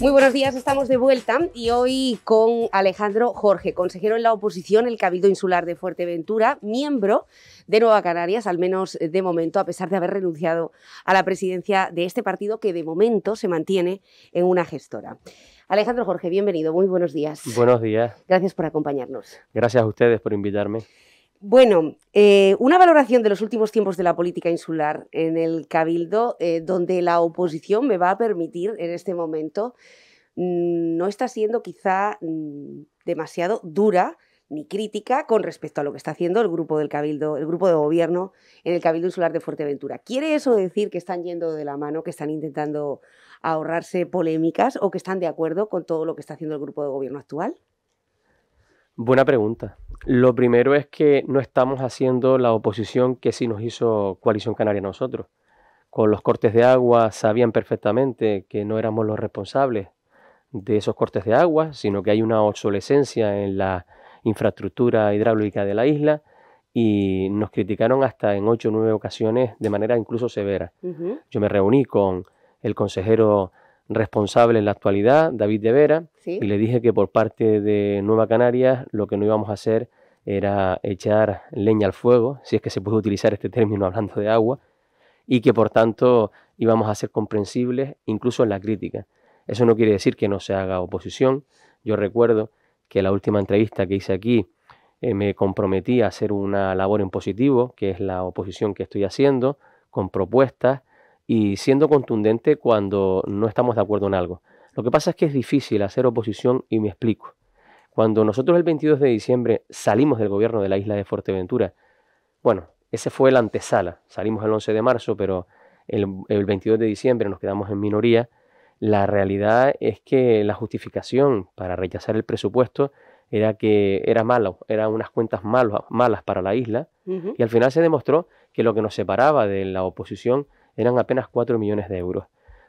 Muy buenos días, estamos de vuelta y hoy con Alejandro Jorge, consejero en la oposición, el Cabildo Insular de Fuerteventura, miembro de Nueva Canarias, al menos de momento, a pesar de haber renunciado a la presidencia de este partido que de momento se mantiene en una gestora. Alejandro Jorge, bienvenido, muy buenos días. Buenos días. Gracias por acompañarnos. Gracias a ustedes por invitarme. Bueno, eh, una valoración de los últimos tiempos de la política insular en el Cabildo, eh, donde la oposición me va a permitir en este momento, mm, no está siendo quizá mm, demasiado dura ni crítica con respecto a lo que está haciendo el grupo del Cabildo, el grupo de gobierno en el Cabildo Insular de Fuerteventura. ¿Quiere eso decir que están yendo de la mano, que están intentando ahorrarse polémicas o que están de acuerdo con todo lo que está haciendo el grupo de gobierno actual? Buena pregunta. Lo primero es que no estamos haciendo la oposición que sí nos hizo Coalición Canaria nosotros. Con los cortes de agua sabían perfectamente que no éramos los responsables de esos cortes de agua, sino que hay una obsolescencia en la infraestructura hidráulica de la isla y nos criticaron hasta en ocho o nueve ocasiones de manera incluso severa. Yo me reuní con el consejero responsable en la actualidad, David de Vera, y le dije que por parte de Nueva Canarias lo que no íbamos a hacer era echar leña al fuego, si es que se puede utilizar este término hablando de agua, y que por tanto íbamos a ser comprensibles incluso en la crítica. Eso no quiere decir que no se haga oposición. Yo recuerdo que la última entrevista que hice aquí eh, me comprometí a hacer una labor en positivo, que es la oposición que estoy haciendo, con propuestas, y siendo contundente cuando no estamos de acuerdo en algo. Lo que pasa es que es difícil hacer oposición y me explico. Cuando nosotros el 22 de diciembre salimos del gobierno de la isla de Fuerteventura, bueno, ese fue el antesala, salimos el 11 de marzo, pero el, 22 de diciembre nos quedamos en minoría, la realidad es que la justificación para rechazar el presupuesto era que era malo, eran unas cuentas malas para la isla, y al final se demostró que lo que nos separaba de la oposición eran apenas 4 millones de euros.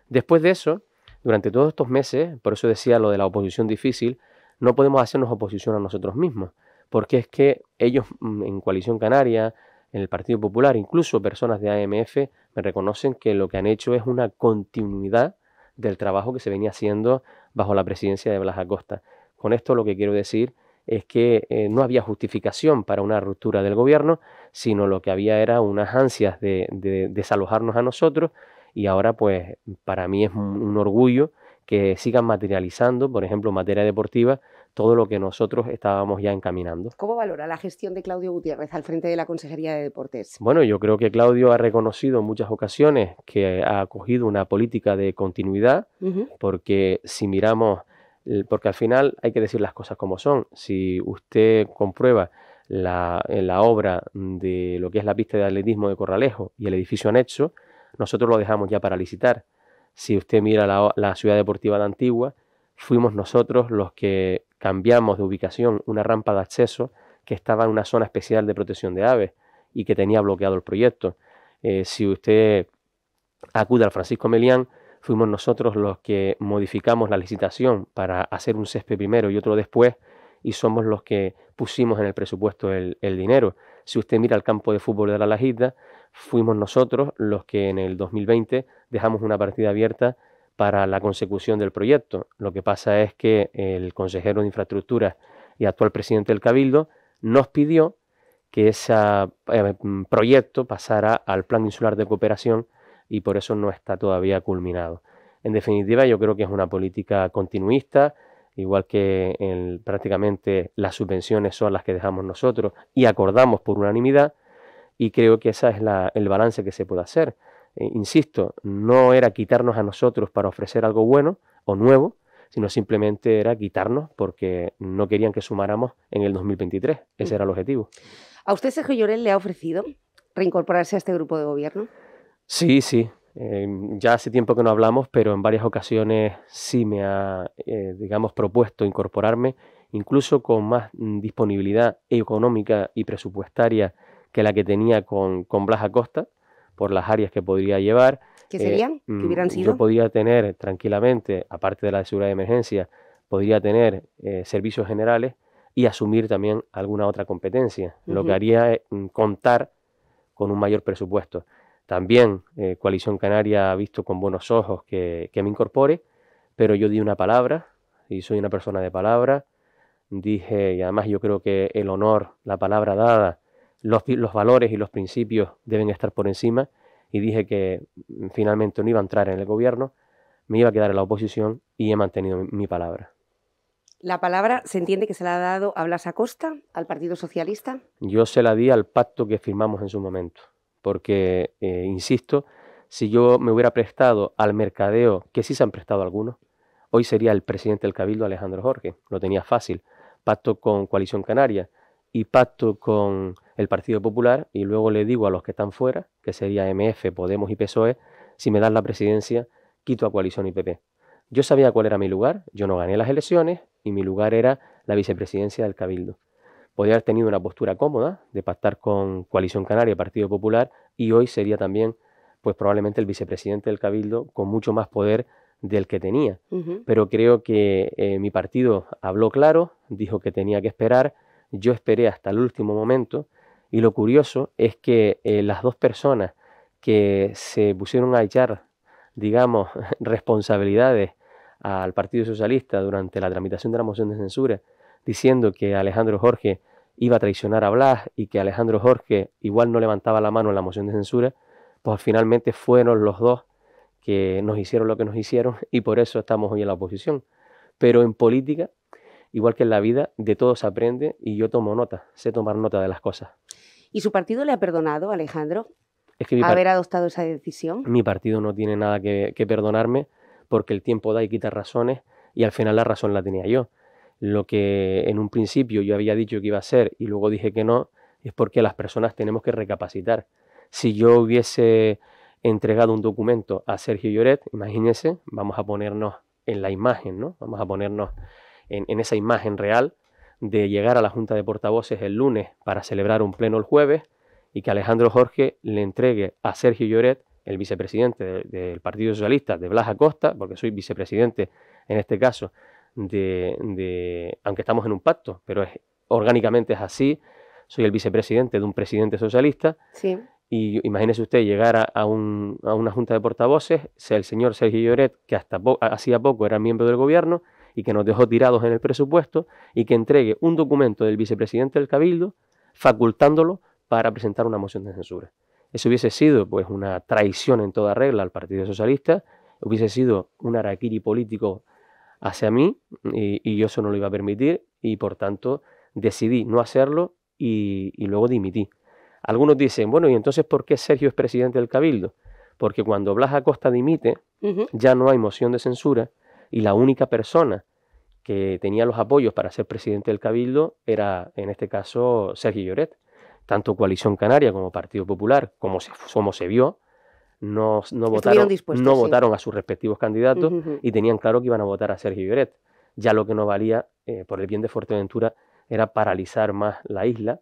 Después de eso, durante todos estos meses, por eso decía lo de la oposición difícil, no podemos hacernos oposición a nosotros mismos, porque es que ellos mm, en Coalición Canaria, en el Partido Popular, incluso personas de AMF, me reconocen que lo que han hecho es una continuidad del trabajo que se venía haciendo bajo la presidencia de Blas Acosta. Con esto lo que quiero decir es que eh, no había justificación para una ruptura del gobierno, sino lo que había era unas ansias de, desalojarnos a nosotros y ahora pues para mí es un orgullo que sigan materializando, por ejemplo, en materia deportiva, todo lo que nosotros estábamos ya encaminando. ¿Cómo valora la gestión de Claudio Gutiérrez al frente de la Consejería de Deportes? Bueno, yo creo que Claudio ha reconocido en muchas ocasiones que ha acogido una política de continuidad, porque si miramos eh, porque al final hay que decir las cosas como son. Si usted comprueba la, la obra de lo que es la pista de atletismo de Corralejo y el edificio anexo, nosotros lo dejamos ya para licitar. Si usted mira la, ciudad deportiva de Antigua, fuimos nosotros los que cambiamos de ubicación una rampa de acceso que estaba en una zona especial de protección de aves y que tenía bloqueado el proyecto. Eh, si usted acude al Francisco Melián, fuimos nosotros los que modificamos la licitación para hacer un césped primero y otro después, y somos los que pusimos en el presupuesto el, dinero. Si usted mira el campo de fútbol de la Lajita, fuimos nosotros los que en el 2020 dejamos una partida abierta para la consecución del proyecto. Lo que pasa es que el consejero de infraestructura y actual presidente del Cabildo nos pidió que ese eh, mm, proyecto pasara al Plan Insular de Cooperación y por eso no está todavía culminado. En definitiva, yo creo que es una política continuista, igual que en, prácticamente las subvenciones son las que dejamos nosotros y acordamos por unanimidad, y creo que ese es el balance que se puede hacer. Eh, insisto, no era quitarnos a nosotros para ofrecer algo bueno o nuevo, sino simplemente era quitarnos porque no querían que sumáramos en el 2023. Ese mm. era el objetivo. ¿A usted Sergio Llorel le ha ofrecido reincorporarse a este grupo de gobierno? Sí, sí. Em, ya hace tiempo que no hablamos, pero en varias ocasiones sí me ha, eh, digamos, propuesto incorporarme, incluso con más mm, disponibilidad económica y presupuestaria que la que tenía con, con Blas Acosta, por las áreas que podría llevar. ¿Qué eh, serían? ¿Qué mm, hubieran sido? Yo podría tener tranquilamente, aparte de la de seguridad de emergencia, podría tener eh, servicios generales y asumir también alguna otra competencia. Lo que haría mm, contar con un mayor presupuesto. También eh, Coalición Canaria ha visto con buenos ojos que, me incorpore, pero yo di una palabra y soy una persona de palabra. Dije, y además yo creo que el honor, la palabra dada, los, valores y los principios deben estar por encima. Y dije que mm, finalmente no iba a entrar en el gobierno, me iba a quedar en la oposición y he mantenido mi, mi palabra. ¿La palabra se entiende que se la ha dado a Blas Acosta, al Partido Socialista? Yo se la di al pacto que firmamos en su momento porque, eh, insisto, si yo me hubiera prestado al mercadeo, que sí se han prestado algunos, hoy sería el presidente del Cabildo Alejandro Jorge, lo tenía fácil, pacto con Coalición Canaria y pacto con el Partido Popular, y luego le digo a los que están fuera, que sería MF, Podemos y PSOE, si me dan la presidencia, quito a Coalición y PP. Yo sabía cuál era mi lugar, yo no gané las elecciones y mi lugar era la vicepresidencia del Cabildo podría haber tenido una postura cómoda de pactar con Coalición Canaria y Partido Popular y hoy sería también pues probablemente el vicepresidente del Cabildo con mucho más poder del que tenía. Pero creo que eh, mi partido habló claro, dijo que tenía que esperar, yo esperé hasta el último momento y lo curioso es que eh, las dos personas que se pusieron a echar, digamos, responsabilidades al Partido Socialista durante la tramitación de la moción de censura, diciendo que Alejandro Jorge iba a traicionar a Blas y que Alejandro Jorge igual no levantaba la mano en la moción de censura, pues finalmente fueron los dos que nos hicieron lo que nos hicieron y por eso estamos hoy en la oposición. Pero en política, igual que en la vida, de todo se aprende y yo tomo nota, sé tomar nota de las cosas. ¿Y su partido le ha perdonado, Alejandro, haber adoptado esa decisión? Mi partido no tiene nada que perdonarme porque el tiempo da y quita razones y al final la razón la tenía yo lo que en un principio yo había dicho que iba a ser y luego dije que no, es porque las personas tenemos que recapacitar. Si yo hubiese entregado un documento a Sergio Lloret, imagínense, vamos a ponernos en la imagen, ¿no? Vamos a ponernos en, en esa imagen real de llegar a la Junta de Portavoces el lunes para celebrar un pleno el jueves y que Alejandro Jorge le entregue a Sergio Lloret, el vicepresidente del Partido Socialista de Blas Acosta, porque soy vicepresidente en este caso de, aunque estamos en un pacto, pero es, orgánicamente es así, soy el vicepresidente de un presidente socialista. Sí. Y imagínese usted llegar a, una junta de portavoces, sea el señor Sergio Lloret, que hasta hacía poco era miembro del gobierno y que nos dejó tirados en el presupuesto, y que entregue un documento del vicepresidente del Cabildo facultándolo para presentar una moción de censura. Eso hubiese sido pues una traición en toda regla al Partido Socialista, hubiese sido un araquiri político hacia mí y, yo eso no lo iba a permitir y por tanto decidí no hacerlo y, luego dimití. Algunos dicen, bueno, ¿y entonces por qué Sergio es presidente del Cabildo? Porque cuando Blas Acosta dimite ya no hay moción de censura y la única persona que tenía los apoyos para ser presidente del Cabildo era, en este caso, Sergio Lloret. Tanto Coalición Canaria como Partido Popular, como se, como se vio, no, votaron, a sus respectivos candidatos y tenían claro que iban a votar a Sergio Lloret. Ya lo que no valía, eh, por el bien de Fuerteventura, era paralizar más la isla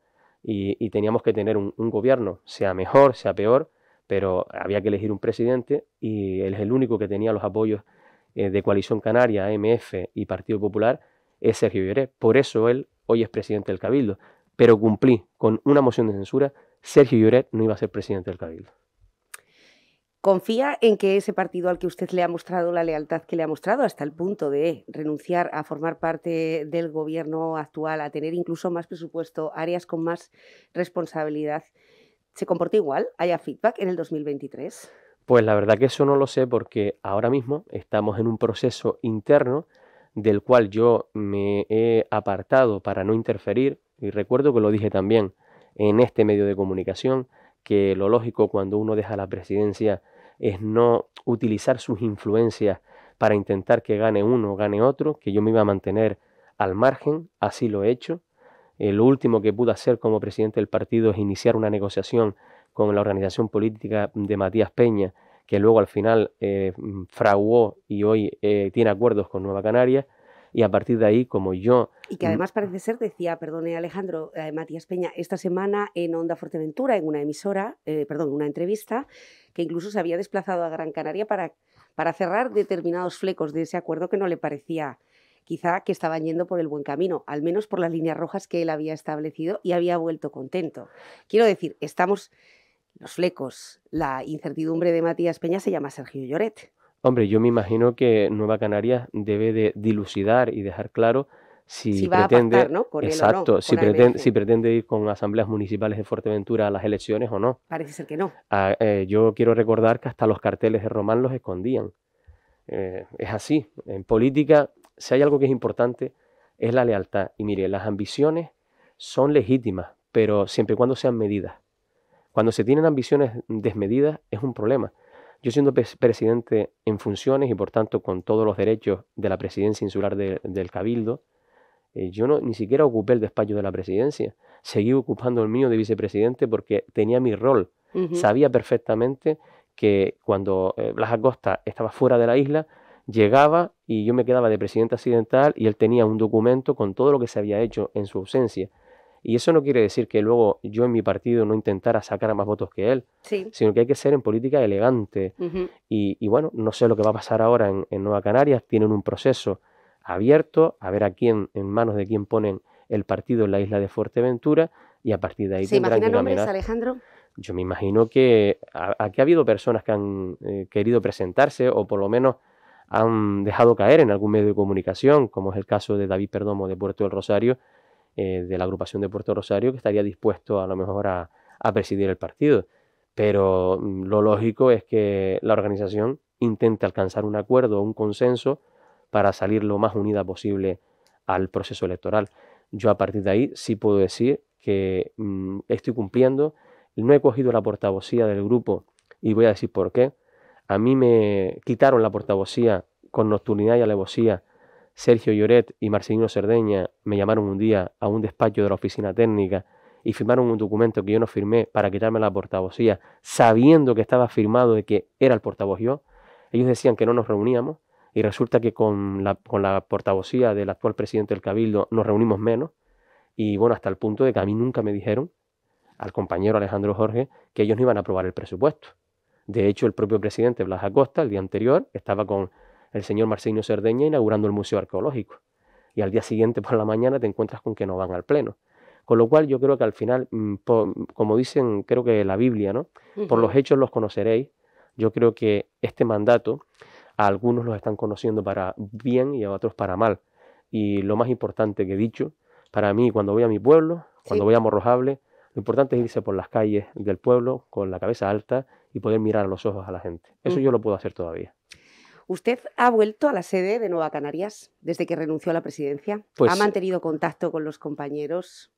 y, teníamos que tener un, gobierno, sea mejor, sea peor, pero había que elegir un presidente y él es el único que tenía los apoyos eh, de Coalición Canaria, MF y Partido Popular, es Sergio Lloret. Por eso él hoy es presidente del Cabildo. Pero cumplí con una moción de censura, Sergio Lloret no iba a ser presidente del Cabildo confía en que ese partido al que usted le ha mostrado la lealtad que le ha mostrado hasta el punto de renunciar a formar parte del gobierno actual, a tener incluso más presupuesto, áreas con más responsabilidad, ¿se comporte igual? ¿Haya feedback en el 2023? Pues la verdad que eso no lo sé porque ahora mismo estamos en un proceso interno del cual yo me he apartado para no interferir y recuerdo que lo dije también en este medio de comunicación que lo lógico cuando uno deja la presidencia es no utilizar sus influencias para intentar que gane uno o gane otro, que yo me iba a mantener al margen, así lo he hecho. Eh, lo último que pude hacer como presidente del partido es iniciar una negociación con la organización política de Matías Peña, que luego al final eh, fraguó y hoy eh, tiene acuerdos con Nueva Canaria y a partir de ahí, como yo... Y que además parece ser, decía, perdone Alejandro, eh, Matías Peña, esta semana en Onda Fuerteventura, en una emisora, eh, perdón, una entrevista, que incluso se había desplazado a Gran Canaria para, para cerrar determinados flecos de ese acuerdo que no le parecía quizá que estaban yendo por el buen camino, al menos por las líneas rojas que él había establecido y había vuelto contento. Quiero decir, estamos los flecos, la incertidumbre de Matías Peña se llama Sergio Lloret. Hombre, yo me imagino que Nueva Canarias debe de dilucidar y dejar claro si, pretende, exacto, si, pretende, ir con asambleas municipales de Fuerteventura a las elecciones o no. Parece ser que no. Ah, eh, yo quiero recordar que hasta los carteles de Román los escondían. Eh, es así. En política, si hay algo que es importante, es la lealtad. Y mire, las ambiciones son legítimas, pero siempre y cuando sean medidas. Cuando se tienen ambiciones desmedidas, es un problema. Yo siendo presidente en funciones y por tanto con todos los derechos de la presidencia insular del Cabildo, eh, yo no, ni siquiera ocupé el despacho de la presidencia. Seguí ocupando el mío de vicepresidente porque tenía mi rol. Sabía perfectamente que cuando las eh, Blas Acosta estaba fuera de la isla, llegaba y yo me quedaba de presidente accidental y él tenía un documento con todo lo que se había hecho en su ausencia. Y eso no quiere decir que luego yo en mi partido no intentara sacar más votos que él, sino que hay que ser en política elegante. y, bueno, no sé lo que va a pasar ahora en, Nueva Canarias, tienen un proceso abierto, a ver a quién, en manos de quién ponen el partido en la isla de Fuerteventura, y a partir de ahí... ¿Se nombres, Alejandro? Yo me imagino que aquí ha habido personas que han eh, querido presentarse o por lo menos han dejado caer en algún medio de comunicación, como es el caso de David Perdomo de Puerto del Rosario, eh, de la agrupación de Puerto Rosario que estaría dispuesto a lo mejor a, presidir el partido. Pero mm, lo lógico es que la organización intente alcanzar un acuerdo un consenso para salir lo más unida posible al proceso electoral. Yo a partir de ahí sí puedo decir que mm, estoy cumpliendo, no he cogido la portavocía del grupo y voy a decir por qué. A mí me quitaron la portavocía con nocturnidad y alevosía Sergio Lloret y Marcelino Cerdeña me llamaron un día a un despacho de la oficina técnica y firmaron un documento que yo no firmé para quitarme la portavocía, sabiendo que estaba firmado de que era el portavoz yo. Ellos decían que no nos reuníamos y resulta que con la, con la portavocía del actual presidente del Cabildo nos reunimos menos. Y bueno, hasta el punto de que a mí nunca me dijeron, al compañero Alejandro Jorge, que ellos no iban a aprobar el presupuesto. De hecho, el propio presidente Blas Acosta, el día anterior, estaba con el señor Marcelino Cerdeña inaugurando el Museo Arqueológico. Y al día siguiente por la mañana te encuentras con que no van al Pleno. Con lo cual yo creo que al final, mm, como dicen, creo que la Biblia, ¿no? Por los hechos los conoceréis. Yo creo que este mandato a algunos los están conociendo para bien y a otros para mal. Y lo más importante que he dicho, para mí cuando voy a mi pueblo, cuando voy a Morrojable, lo importante es irse por las calles del pueblo con la cabeza alta y poder mirar a los ojos a la gente. Eso yo lo puedo hacer todavía. Usted ha vuelto a la sede de Nueva Canarias desde que renunció a la presidencia. Pues ¿Ha mantenido contacto con los compañeros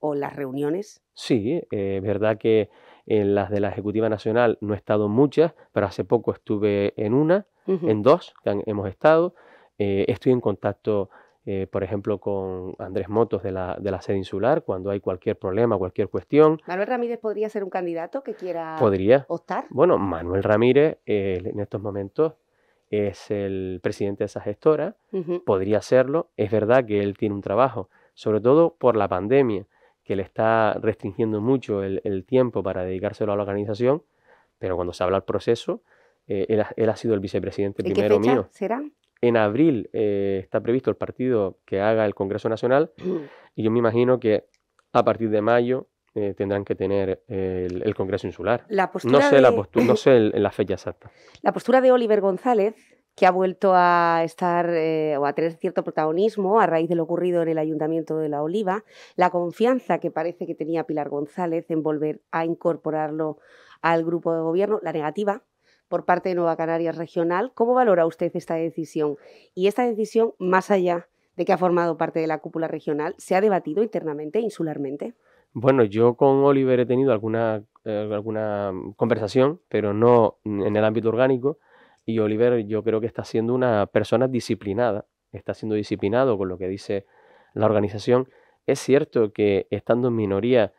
o las reuniones? Sí, eh, es verdad que en las de la Ejecutiva Nacional no he estado en muchas, pero hace poco estuve en una, en dos que hemos estado. Eh, estoy en contacto, eh, por ejemplo, con Andrés Motos de la, sede insular cuando hay cualquier problema, cualquier cuestión. ¿Manuel Ramírez podría ser un candidato que quiera podría. optar? Bueno, Manuel Ramírez en estos momentos es el presidente de esa gestora, podría serlo. Es verdad que él tiene un trabajo, sobre todo por la pandemia, que le está restringiendo mucho el, tiempo para dedicárselo a la organización, pero cuando se habla del proceso, eh, él, ha, sido el vicepresidente primero qué fecha mío. ¿Será? En abril eh, está previsto el partido que haga el Congreso Nacional y yo me imagino que a partir de mayo eh, tendrán que tener el, Congreso Insular. no sé, la la, no sé la fecha exacta. La postura de Oliver González, que ha vuelto a estar eh, o a tener cierto protagonismo a raíz de lo ocurrido en el Ayuntamiento de La Oliva, la confianza que parece que tenía Pilar González en volver a incorporarlo al grupo de gobierno, la negativa por parte de Nueva Canarias Regional. ¿Cómo valora usted esta decisión? Y esta decisión, más allá de que ha formado parte de la cúpula regional, ¿se ha debatido internamente, insularmente? Bueno, yo con Oliver he tenido alguna, eh, alguna mm, conversación, pero no en el ámbito orgánico. Y Oliver yo creo que está siendo una persona disciplinada, está siendo disciplinado con lo que dice la organización. Es cierto que estando en minoría,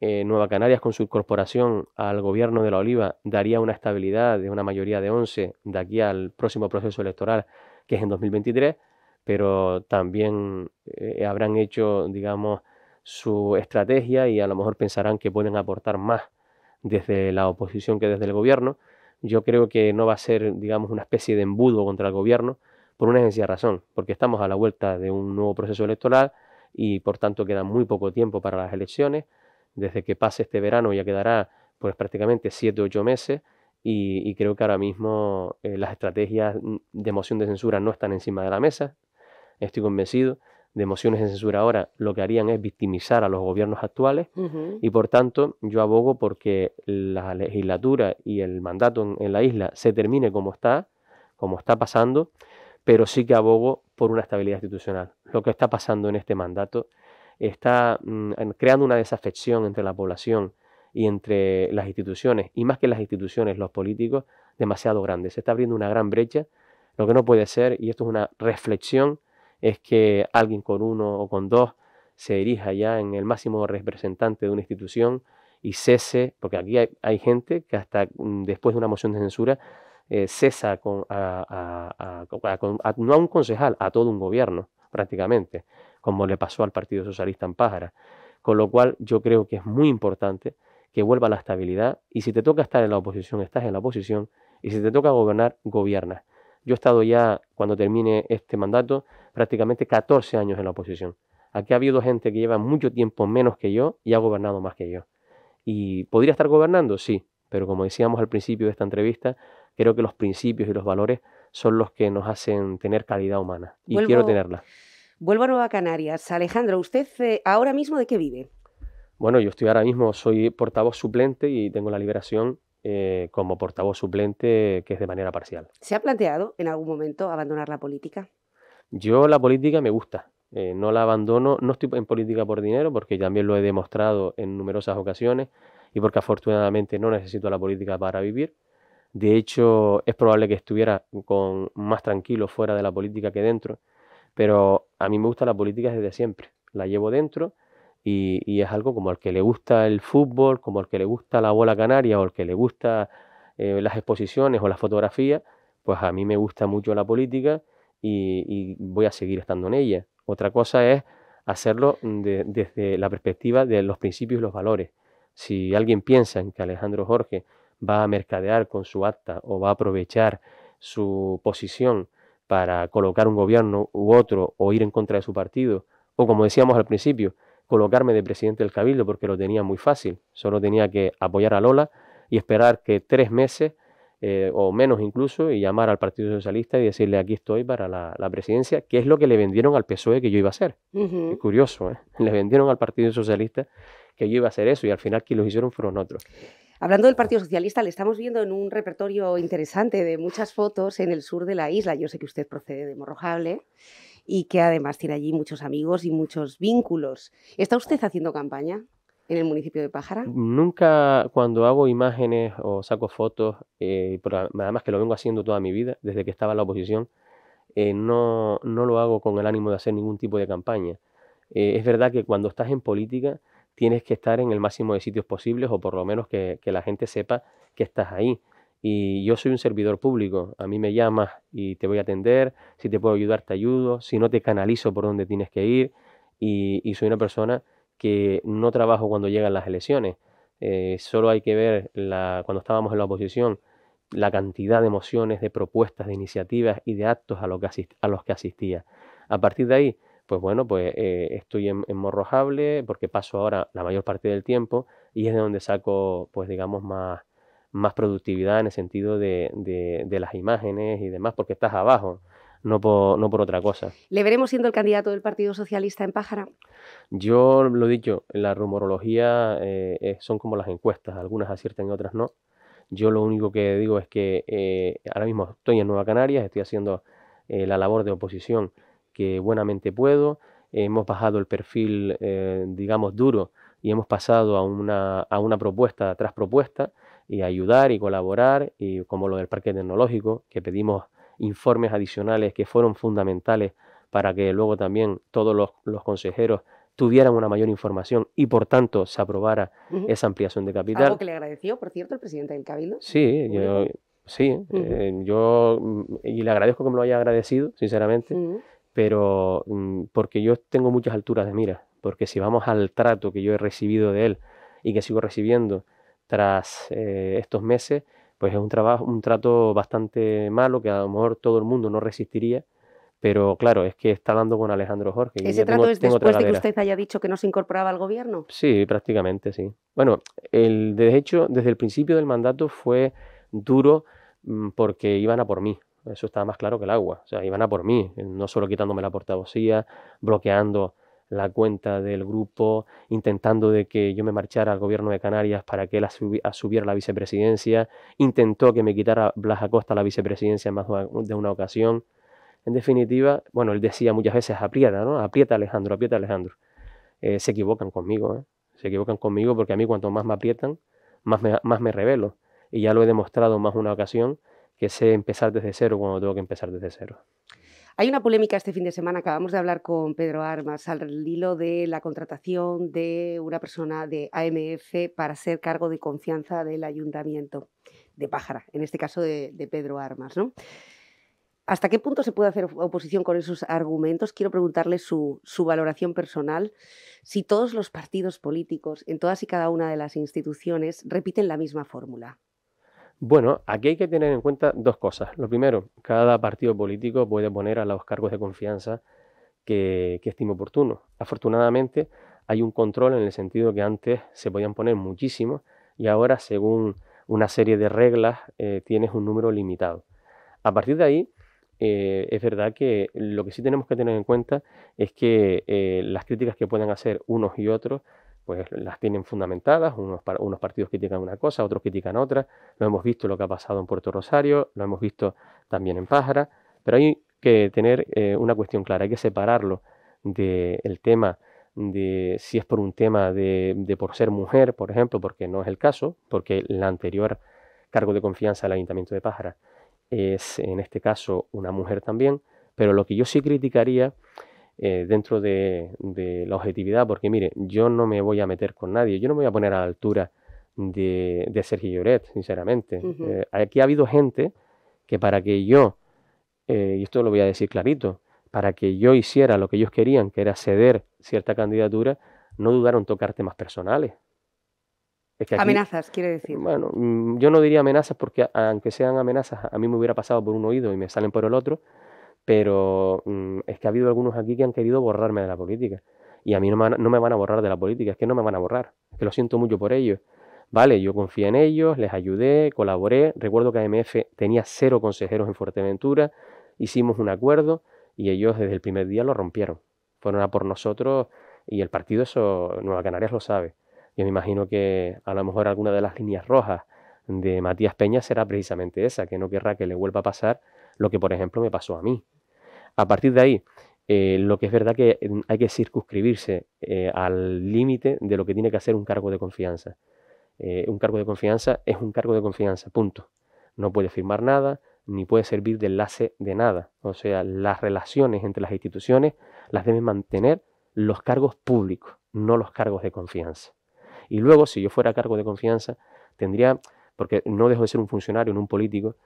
eh, Nueva Canarias con su incorporación al gobierno de la Oliva daría una estabilidad de una mayoría de 11 de aquí al próximo proceso electoral, que es en 2023, pero también eh, habrán hecho, digamos, su estrategia y a lo mejor pensarán que pueden aportar más desde la oposición que desde el gobierno. Yo creo que no va a ser, digamos, una especie de embudo contra el gobierno por una sencilla razón, porque estamos a la vuelta de un nuevo proceso electoral y por tanto queda muy poco tiempo para las elecciones. Desde que pase este verano ya quedará pues prácticamente 7 o 8 meses y, creo que ahora mismo eh, las estrategias de moción de censura no están encima de la mesa, estoy convencido de mociones de censura ahora lo que harían es victimizar a los gobiernos actuales y por tanto yo abogo porque la legislatura y el mandato en, la isla se termine como está, como está pasando, pero sí que abogo por una estabilidad institucional. Lo que está pasando en este mandato está mm, creando una desafección entre la población y entre las instituciones, y más que las instituciones, los políticos, demasiado grandes. Se está abriendo una gran brecha, lo que no puede ser, y esto es una reflexión es que alguien con uno o con dos se erija ya en el máximo representante de una institución y cese, porque aquí hay, gente que hasta mm, después de una moción de censura eh, cesa a, no a un concejal, a todo un gobierno prácticamente, como le pasó al Partido Socialista en Pájara. Con lo cual yo creo que es muy importante que vuelva la estabilidad y si te toca estar en la oposición, estás en la oposición y si te toca gobernar, gobiernas. Yo he estado ya, cuando termine este mandato, prácticamente 14 años en la oposición. Aquí ha habido gente que lleva mucho tiempo menos que yo y ha gobernado más que yo. ¿Y podría estar gobernando? Sí, pero como decíamos al principio de esta entrevista, creo que los principios y los valores son los que nos hacen tener calidad humana y quiero tenerla. Vuelvo a Nueva Canarias. Alejandro, ¿usted eh, ahora mismo de qué vive? Bueno, yo estoy ahora mismo, soy portavoz suplente y tengo la liberación eh, como portavoz suplente, que es de manera parcial. ¿Se ha planteado en algún momento abandonar la política? Yo la política me gusta, eh, no la abandono, no estoy en política por dinero, porque también lo he demostrado en numerosas ocasiones y porque afortunadamente no necesito la política para vivir. De hecho, es probable que estuviera con más tranquilo fuera de la política que dentro, pero a mí me gusta la política desde siempre. La llevo dentro y, es algo como al que le gusta el fútbol, como al que le gusta la bola canaria o al que le gusta eh, las exposiciones o la fotografía, pues a mí me gusta mucho la política y, voy a seguir estando en ella. Otra cosa es hacerlo desde la perspectiva de los principios y los valores. Si alguien piensa en que Alejandro Jorge va a mercadear con su acta o va a aprovechar su posición para colocar un gobierno u otro o ir en contra de su partido, o como decíamos al principio, colocarme de presidente del cabildo porque lo tenía muy fácil. Solo tenía que apoyar a Lola y esperar que tres meses eh, o menos incluso y llamar al Partido Socialista y decirle aquí estoy para la, presidencia, que es lo que le vendieron al PSOE que yo iba a hacer. Es curioso, ¿eh? le vendieron al Partido Socialista que yo iba a hacer eso y al final quien lo hicieron fueron otros. Hablando del Partido Socialista, le estamos viendo en un repertorio interesante de muchas fotos en el sur de la isla. Yo sé que usted procede de Morrojable y que además tiene allí muchos amigos y muchos vínculos. ¿Está usted haciendo campaña? en el municipio de Pájara? Nunca cuando hago imágenes o saco fotos, nada eh, más que lo vengo haciendo toda mi vida, desde que estaba en la oposición, eh, no, no, lo hago con el ánimo de hacer ningún tipo de campaña. Eh, es verdad que cuando estás en política tienes que estar en el máximo de sitios posibles o por lo menos que la gente sepa que estás ahí y yo soy un servidor público. A mí me llamas y te voy a atender. Si te puedo ayudar, te ayudo. Si no, te canalizo por donde tienes que ir. Y, soy una persona que no trabajo cuando llegan las elecciones. Eh, solo hay que ver la, cuando estábamos en la oposición la cantidad de emociones, de propuestas, de iniciativas y de actos a, los que a los que asistía. A partir de ahí, pues bueno, pues eh, estoy en, en Morrojable porque paso ahora la mayor parte del tiempo y es de donde saco, pues digamos, más, más productividad en el sentido de, de, las imágenes y demás, porque estás abajo. No por, no por, otra cosa. ¿Le veremos siendo el candidato del Partido Socialista en Pájara? Yo lo he dicho, la rumorología eh, son como las encuestas, algunas aciertan y otras no. Yo lo único que digo es que eh, ahora mismo estoy en Nueva Canarias, estoy haciendo eh, la labor de oposición que buenamente puedo. Hemos bajado el perfil, digamos, duro y hemos pasado a una, a una propuesta tras propuesta y ayudar y colaborar, y como lo del parque tecnológico, que pedimos informes adicionales que fueron fundamentales para que luego también todos los, consejeros tuvieran una mayor información y por tanto se aprobara esa ampliación de capital. Algo que le agradeció, por cierto, el presidente del Cabildo. Sí, yo, sí, eh, yo mm, y le agradezco que me lo haya agradecido, sinceramente, pero mm, porque yo tengo muchas alturas de mira, porque si vamos al trato que yo he recibido de él y que sigo recibiendo tras eh, estos meses, pues es un, trabajo, un trato bastante malo que a lo mejor todo el mundo no resistiría. Pero claro, es que está dando con Alejandro Jorge. ¿Ese trato es después de que usted haya dicho que no se incorporaba al gobierno? Sí, prácticamente, sí. Bueno, el, de hecho, desde el principio del mandato fue duro mm, porque iban a por mí. Eso estaba más claro que el agua. O sea, iban a por mí, no solo quitándome la portavocía, bloqueando la cuenta del grupo, intentando de que yo me marchara al gobierno de Canarias para que él asubiera la vicepresidencia, intentó que me quitara Blas Acosta la vicepresidencia más de una ocasión. En definitiva, bueno, él decía muchas veces, aprieta, ¿no? Aprieta Alejandro, aprieta Alejandro. Eh, se equivocan conmigo, ¿eh? Se equivocan conmigo porque a mí cuanto más me aprietan, más me, más me revelo. Y ya lo he demostrado más una ocasión que sé empezar desde cero cuando tengo que empezar desde cero. Hay una polémica este fin de semana, acabamos de hablar con Pedro Armas al hilo de la contratación de una persona de AMF para ser cargo de confianza del ayuntamiento de Pájara, en este caso de, Pedro Armas. ¿Hasta qué punto se puede hacer oposición con esos argumentos? Quiero preguntarle su, valoración personal. Si todos los partidos políticos, en todas y cada una de las instituciones, repiten la misma fórmula. Bueno, aquí hay que tener en cuenta dos cosas. Lo primero, cada partido político puede poner a los cargos de confianza que, que oportuno. Afortunadamente, hay un control en el sentido que antes se podían poner muchísimos y ahora, según una serie de reglas, eh, tienes un número limitado. A partir de ahí, eh, es verdad que lo que sí tenemos que tener en cuenta es que eh, las críticas que puedan hacer unos y otros pues las tienen fundamentadas, unos, unos partidos critican una cosa, otros critican otra, lo hemos visto lo que ha pasado en Puerto Rosario, lo hemos visto también en Pájara, pero hay que tener eh, una cuestión clara, hay que separarlo del el tema de si es por un tema de, de, por ser mujer, por ejemplo, porque no es el caso, porque el anterior cargo de confianza del Ayuntamiento de Pájara es en este caso una mujer también, pero lo que yo sí criticaría eh, dentro de, la objetividad, porque mire, yo no me voy a meter con nadie, yo no me voy a poner a la altura de, de Sergio Lloret, sinceramente. Eh, aquí ha habido gente que para que yo, eh, y esto lo voy a decir clarito, para que yo hiciera lo que ellos querían, que era ceder cierta candidatura, no dudaron tocar temas personales. amenazas, quiere decir. Bueno, mm, yo no diría amenazas porque aunque sean amenazas, a mí me hubiera pasado por un oído y me salen por el otro, pero mm, es que ha habido algunos aquí que han querido borrarme de la política. Y a mí no me, no me van a borrar de la política, es que no me van a borrar, es que lo siento mucho por ellos. Vale, yo confié en ellos, les ayudé, colaboré. Recuerdo que AMF tenía cero consejeros en Fuerteventura, hicimos un acuerdo y ellos desde el primer día lo rompieron. Fueron a por nosotros y el partido, eso Nueva Canarias lo sabe. Yo me imagino que a lo mejor alguna de las líneas rojas de Matías Peña será precisamente esa, que no querrá que le vuelva a pasar lo que, por ejemplo, me pasó a mí. A partir de ahí, eh, lo que es verdad que mm, hay que circunscribirse eh, al límite de lo que tiene que hacer un cargo de confianza. Eh, un cargo de confianza es un cargo de confianza, punto. No puede firmar nada, ni puede servir de enlace de nada. O sea, las relaciones entre las instituciones las deben mantener los cargos públicos, no los cargos de confianza. Y luego, si yo fuera cargo de confianza, tendría, porque no dejo de ser un funcionario, en un político,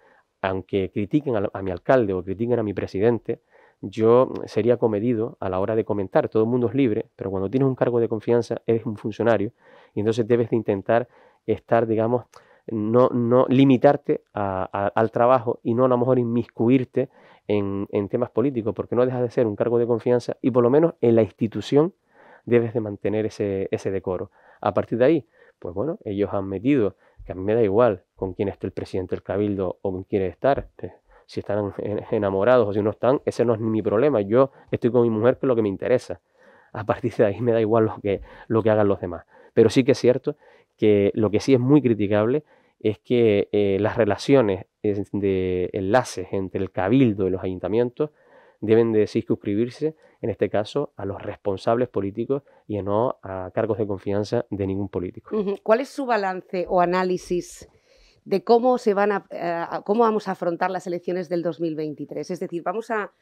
aunque critiquen a mi alcalde o critiquen a mi presidente, yo sería comedido a la hora de comentar. Todo el mundo es libre, pero cuando tienes un cargo de confianza eres un funcionario y entonces debes de intentar estar, digamos, no, no limitarte al trabajo y no a lo mejor inmiscuirte en, en, temas políticos, porque no dejas de ser un cargo de confianza y por lo menos en la institución debes de mantener ese, decoro. A partir de ahí, pues bueno, ellos han metido, que a mí me da igual con quién esté el presidente del cabildo o con quién quiere estar, pues, si están enamorados o si no están, ese no es mi problema. Yo estoy con mi mujer, que es lo que me interesa. A partir de ahí me da igual lo que, lo que hagan los demás. Pero sí que es cierto que lo que sí es muy criticable es que eh, las relaciones de enlaces entre el cabildo y los ayuntamientos deben de circunscribirse, en este caso, a los responsables políticos y no a cargos de confianza de ningún político. ¿Cuál es su balance o análisis de cómo, se van eh, a, cómo vamos a afrontar las elecciones del 2023. Es decir, vamos a,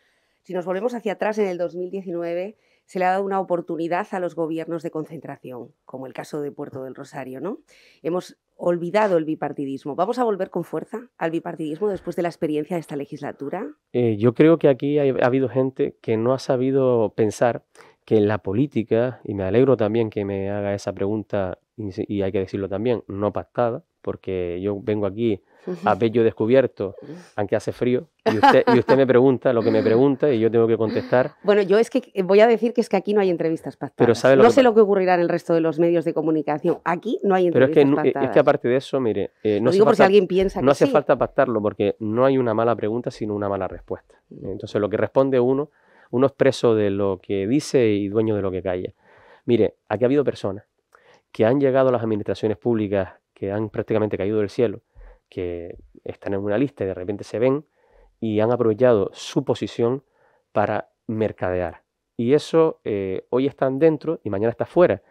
si nos volvemos hacia atrás en el 2019, se le ha dado una oportunidad a los gobiernos de concentración, como el caso de Puerto del Rosario, ¿no? Hemos olvidado el bipartidismo. ¿Vamos a volver con fuerza al bipartidismo después de la experiencia de esta legislatura? Eh, yo creo que aquí ha habido gente que no ha sabido pensar que en la política, y me alegro también que me haga esa pregunta, y hay que decirlo también, no pactada, porque yo vengo aquí a bello descubierto, mm. aunque hace frío, y usted, me pregunta lo que me pregunta y yo tengo que contestar. Bueno, yo es que voy a decir que es que aquí no hay entrevistas pactadas. no sé lo que ocurrirá en el resto de los medios de comunicación. Aquí no hay entrevistas pactadas. Pero es que, eh, aparte de eso, mire, eh, no, hace falta, si alguien piensa no hace falta pactarlo porque no hay una mala pregunta, sino una mala respuesta. Mm. Entonces lo que responde uno uno es preso de lo que dice y dueño de lo que calla. Mire, aquí ha habido personas que han llegado a las administraciones públicas, que han prácticamente caído del cielo, que están en una lista y de repente se ven y han aprovechado su posición para mercadear. Y eso eh, hoy están dentro y mañana está fuera.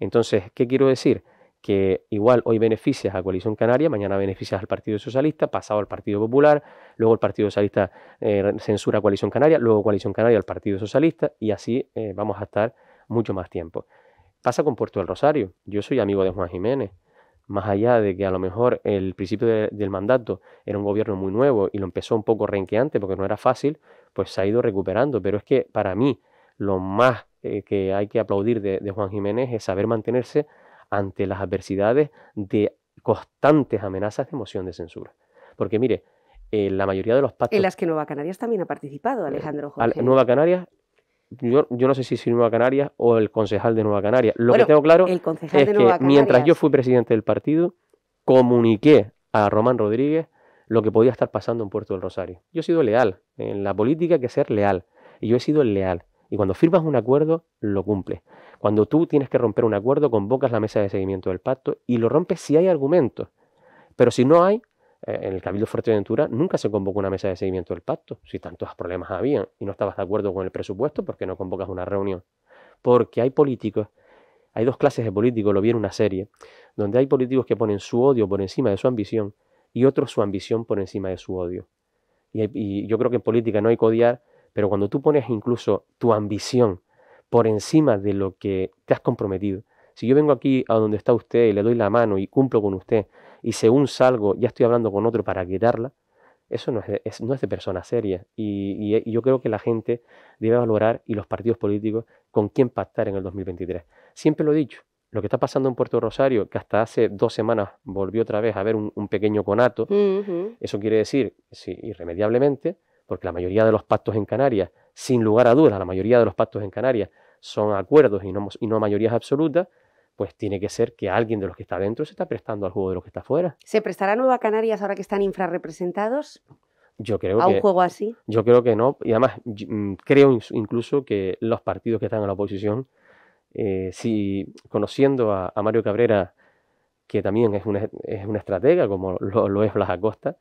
Entonces, ¿qué quiero decir? que igual hoy beneficias a Coalición Canaria, mañana beneficias al Partido Socialista, pasado al Partido Popular, luego el Partido Socialista eh, censura a Coalición Canaria, luego Coalición Canaria al Partido Socialista y así eh, vamos a estar mucho más tiempo. Pasa con Puerto del Rosario. Yo soy amigo de Juan Jiménez. Más allá de que a lo mejor el principio del mandato era un gobierno muy nuevo y lo empezó un poco renqueante porque no era fácil, pues se ha ido recuperando. Pero es que para mí lo más eh, que hay que aplaudir de Juan Jiménez es saber mantenerse ante las adversidades de constantes amenazas de moción de censura. Porque mire, eh, la mayoría de los pactos... En las que Nueva Canarias también ha participado, eh, Alejandro Nueva Canarias yo, no sé si soy Nueva Canarias o el concejal de Nueva Canarias. Lo que tengo claro es que mientras yo fui presidente del partido, comuniqué a Román Rodríguez lo que podía estar pasando en Puerto del Rosario. Yo he sido leal. En la política hay que ser leal. Y yo he sido leal. Y cuando firmas un acuerdo, lo cumples. Cuando tú tienes que romper un acuerdo, convocas la mesa de seguimiento del pacto y lo rompes si hay argumentos. Pero si no hay, eh, en el Cabildo Fuerteventura nunca se convoca una mesa de seguimiento del pacto. Si tantos problemas habían y no estabas de acuerdo con el presupuesto, ¿por qué no convocas una reunión? Porque hay políticos, hay dos clases de políticos, lo vi en una serie, donde hay políticos que ponen su odio por encima de su ambición y otros su ambición por encima de su odio. Y, y yo creo que en política no hay que odiar pero cuando tú pones incluso tu ambición por encima de lo que te has comprometido, si yo vengo aquí a donde está usted y le doy la mano y cumplo con usted, y según salgo ya estoy hablando con otro para quitarla, eso no es de, persona seria. Y, yo creo que la gente debe valorar y los partidos políticos con quién pactar en el 2023. Siempre lo he dicho, lo que está pasando en Puerto Rosario, que hasta hace dos semanas volvió otra vez a haber un, pequeño conato, eso quiere decir, irremediablemente, porque la mayoría de los pactos en Canarias, sin lugar a dudas, la mayoría de los pactos en Canarias son acuerdos y no, y no mayorías absolutas, pues tiene que ser que alguien de los que está dentro se está prestando al juego de los que está fuera. ¿Se prestará Nueva Canarias ahora que están infrarrepresentados? Yo creo a un juego así. Yo creo que no. Y además, mm, creo incluso que los partidos que están en la oposición, eh, si conociendo a, Mario Cabrera, que también es una, es una estratega, como lo es Blas Acosta,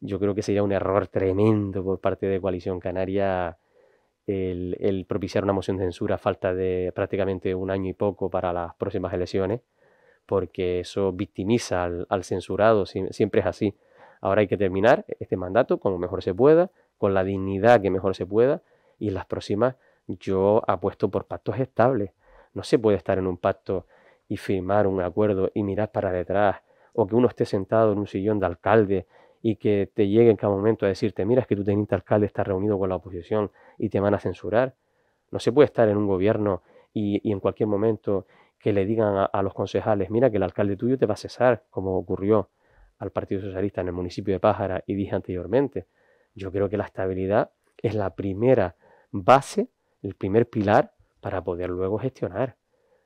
yo creo que sería un error tremendo por parte de Coalición Canaria el, propiciar una moción de censura a falta de prácticamente un año y poco para las próximas elecciones, porque eso victimiza al, censurado, siempre es así. Ahora hay que terminar este mandato como mejor se pueda, con la dignidad que mejor se pueda, y las próximas yo apuesto por pactos estables. No se puede estar en un pacto y firmar un acuerdo y mirar para detrás, o que uno esté sentado en un sillón de alcalde y que te llegue en cada momento a decirte, mira, es que tu teniente alcalde está reunido con la oposición y te van a censurar. No se puede estar en un gobierno y, en cualquier momento que le digan a, los concejales, mira, que el alcalde tuyo te va a cesar, como ocurrió al Partido Socialista en el municipio de Pájara y dije anteriormente. Yo creo que la estabilidad es la primera base, el primer pilar para poder luego gestionar.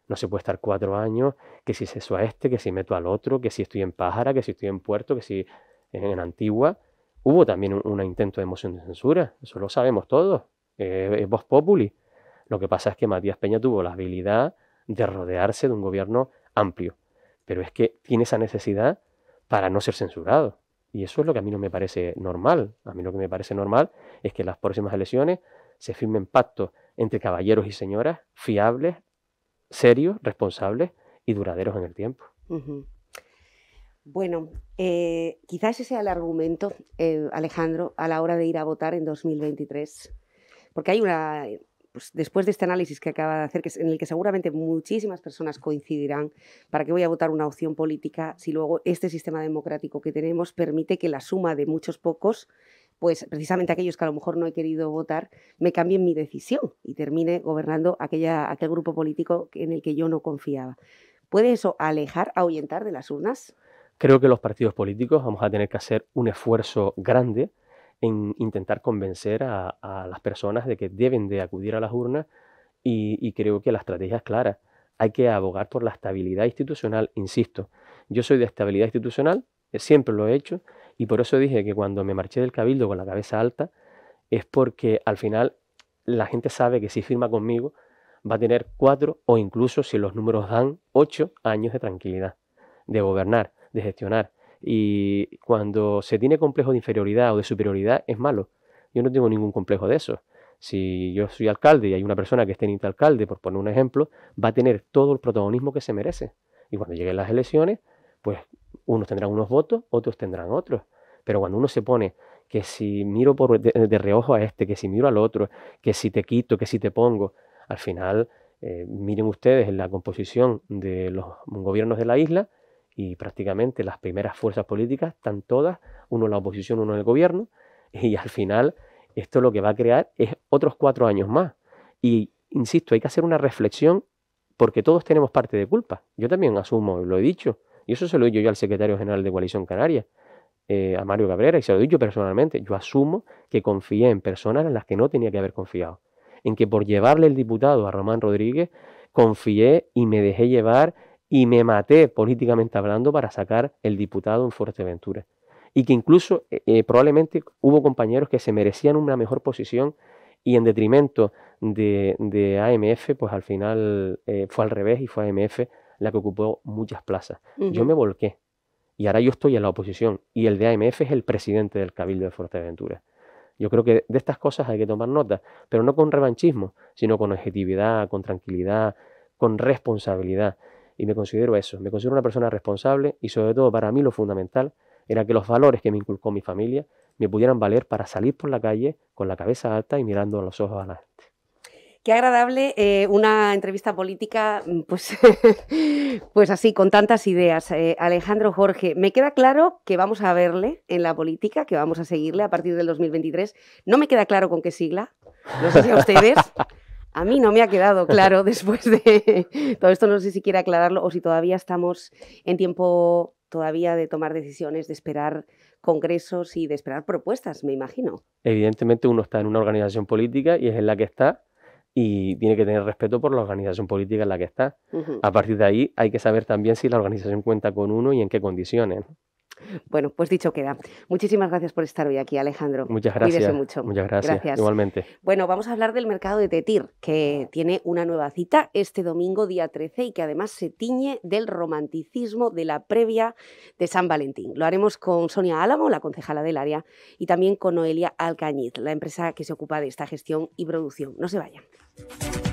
No se puede estar cuatro años que si ceso a este, que si meto al otro, que si estoy en Pájara, que si estoy en Puerto, que si en Antigua hubo también un, intento de moción de censura, eso lo sabemos todos, eh, es Populi. Lo que pasa es que Matías Peña tuvo la habilidad de rodearse de un gobierno amplio, pero es que tiene esa necesidad para no ser censurado. Y eso es lo que a mí no me parece normal. A mí lo que me parece normal es que en las próximas elecciones se firmen pactos entre caballeros y señoras fiables, serios, responsables y duraderos en el tiempo. Bueno, eh, quizás ese sea el argumento, eh, Alejandro, a la hora de ir a votar en 2023. Porque hay una, eh, pues, después de este análisis que acaba de hacer, que en el que seguramente muchísimas personas coincidirán, ¿para qué voy a votar una opción política si luego este sistema democrático que tenemos permite que la suma de muchos pocos, pues precisamente aquellos que a lo mejor no he querido votar, me cambien mi decisión y termine gobernando aquella, aquel grupo político en el que yo no confiaba? ¿Puede eso alejar, ahuyentar de las urnas? Creo que los partidos políticos vamos a tener que hacer un esfuerzo grande en intentar convencer a, las personas de que deben de acudir a las urnas y creo que la estrategia es clara. Hay que abogar por la estabilidad institucional, insisto. Yo soy de estabilidad institucional, eh, siempre lo he hecho, y por eso dije que cuando me marché del cabildo con la cabeza alta, es porque al final la gente sabe que si firma conmigo va a tener cuatro o incluso, si los números dan, ocho años de tranquilidad, de gobernar de gestionar. Y cuando se tiene complejo de inferioridad o de superioridad, es malo. Yo no tengo ningún complejo de eso. Si yo soy alcalde y hay una persona que esté en alcalde, por poner un ejemplo, va a tener todo el protagonismo que se merece. Y cuando lleguen las elecciones, pues unos tendrán unos votos, otros tendrán otros. Pero cuando uno se pone que si miro por de, reojo a este, que si miro al otro, que si te quito, que si te pongo, al final, eh, miren ustedes la composición de los gobiernos de la isla y prácticamente las primeras fuerzas políticas están todas, uno en la oposición, uno en el gobierno, y al final esto lo que va a crear es otros cuatro años más. Y, insisto, hay que hacer una reflexión porque todos tenemos parte de culpa. Yo también asumo, lo he dicho, y eso se lo he dicho yo al secretario general de Coalición Canaria, eh, a Mario Cabrera, y se lo he dicho personalmente, yo asumo que confié en personas en las que no tenía que haber confiado, en que por llevarle el diputado a Román Rodríguez, confié y me dejé llevar y me maté políticamente hablando para sacar el diputado en Fuerteventura. Y que incluso eh, eh, probablemente hubo compañeros que se merecían una mejor posición y en detrimento de, de AMF, pues al final eh, fue al revés y fue AMF la que ocupó muchas plazas. Yo me volqué y ahora yo estoy en la oposición y el de AMF es el presidente del Cabildo de Fuerteventura. Yo creo que de estas cosas hay que tomar nota, pero no con revanchismo, sino con objetividad, con tranquilidad, con responsabilidad y me considero eso, me considero una persona responsable y sobre todo para mí lo fundamental era que los valores que me inculcó mi familia me pudieran valer para salir por la calle con la cabeza alta y mirando a los ojos a la gente. Qué agradable eh, una entrevista política, mm, pues, pues así, con tantas ideas. Eh, Alejandro Jorge, me queda claro que vamos a verle en la política, que vamos a seguirle a partir del 2023. No me queda claro con qué sigla, no sé si a ustedes. A mí no me ha quedado claro después de todo esto, no sé si quiere aclararlo o si todavía estamos en tiempo todavía de tomar decisiones, de esperar congresos y de esperar propuestas, me imagino. Evidentemente uno está en una organización política y es en la que está y tiene que tener respeto por la organización política en la que está. A partir de ahí hay que saber también si la organización cuenta con uno y en qué condiciones. Bueno, pues dicho queda. Muchísimas gracias por estar hoy aquí, Alejandro. Muchas gracias. Cuídese mucho. Muchas gracias. Igualmente. Bueno, vamos a hablar del mercado de Tetir, que tiene una nueva cita este domingo, día 13, y que además se tiñe del romanticismo de la previa de San Valentín. Lo haremos con Sonia Álamo, la concejala del área, y también con Noelia Alcañiz, la empresa que se ocupa de esta gestión y producción. No se vayan.